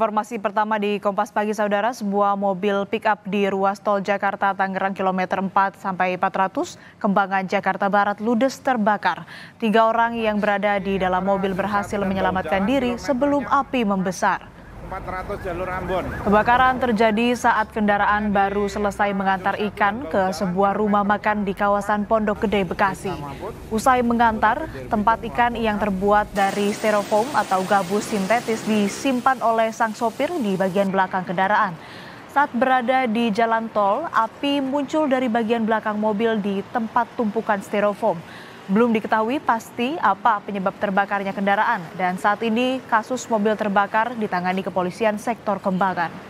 informasi pertama di Kompas Pagi Saudara, sebuah mobil pick-up di ruas tol Jakarta Tangerang kilometer 4 sampai 400, Kembangan Jakarta Barat ludes terbakar. Tiga orang yang berada di dalam mobil berhasil menyelamatkan diri sebelum api membesar. 400 jalur Ambon. Kebakaran terjadi saat kendaraan baru selesai mengantar ikan ke sebuah rumah makan di kawasan Pondok Gede, Bekasi. Usai mengantar, tempat ikan yang terbuat dari styrofoam atau gabus sintetis disimpan oleh sang sopir di bagian belakang kendaraan. Saat berada di jalan tol, api muncul dari bagian belakang mobil di tempat tumpukan styrofoam. Belum diketahui pasti apa penyebab terbakarnya kendaraan dan saat ini kasus mobil terbakar ditangani kepolisian sektor Kembangan.